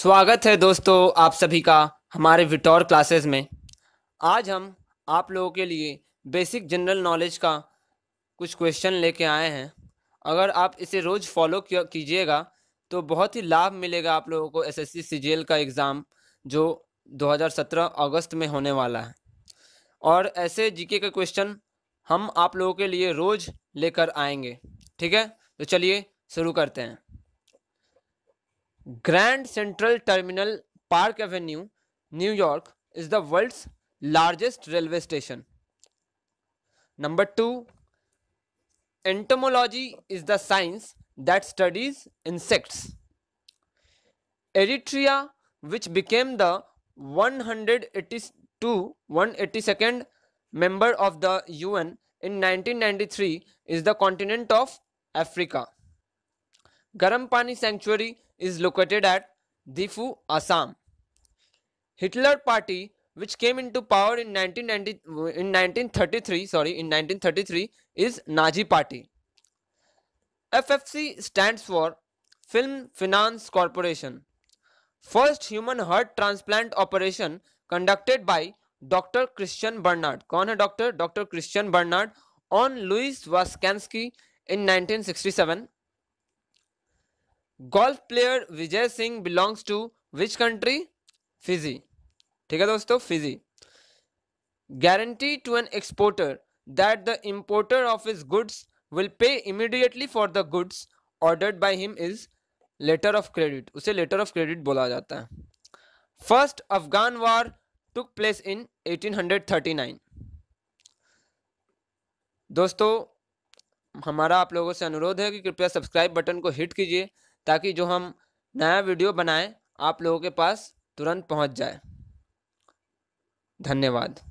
स्वागत है दोस्तों आप सभी का हमारे विटोर क्लासेस में आज हम आप लोगों के लिए बेसिक जनरल नॉलेज का कुछ क्वेश्चन लेके आए हैं अगर आप इसे रोज़ फॉलो कीजिएगा तो बहुत ही लाभ मिलेगा आप लोगों को एसएससी सीजीएल का एग्ज़ाम जो 2017 अगस्त में होने वाला है और ऐसे जीके के क्वेश्चन हम आप लोगों के लिए रोज़ लेकर आएंगे ठीक है तो चलिए शुरू करते हैं Grand Central Terminal, Park Avenue, New York is the world's largest railway station. Number 2. Entomology is the science that studies insects. Eritrea, which became the 182 182nd member of the UN in 1993 is the continent of Africa. Garam Sanctuary is located at Difu, Assam. Hitler Party, which came into power in, 1990, in 1933, sorry, in 1933, is Nazi Party. FFC stands for Film Finance Corporation. First human heart transplant operation conducted by Dr. Christian Bernard. Who is Dr. Doctor doctor Christian Barnard on Louis 1967 golf player Vijay Singh belongs to which country Fiji ठीक है दोस्तों Fiji guarantee to an exporter that the importer of his goods will pay immediately for the goods ordered by him is letter of credit उसे letter of credit बोला जाता है first Afghan war took place in 1839 दोस्तों हमारा आप लोगों से अनुरोध है कि कृपया सब्सक्राइब बटन को हिट कीजिए ताकि जो हम नया वीडियो बनाएं आप लोगों के पास तुरंत पहुंच जाए धन्यवाद